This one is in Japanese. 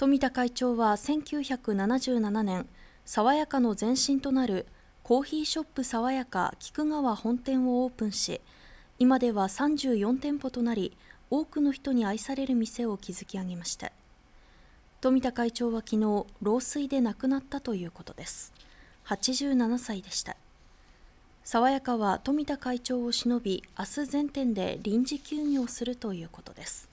富田会長は1977年爽やかの前身となるコーヒーショップ爽やか菊川本店をオープンし今では34店舗となり多くの人に愛される店を築き上げました富田会長は昨日老衰で亡くなったということです87歳でした爽やかは富田会長をしのび明日全店で臨時休業するということです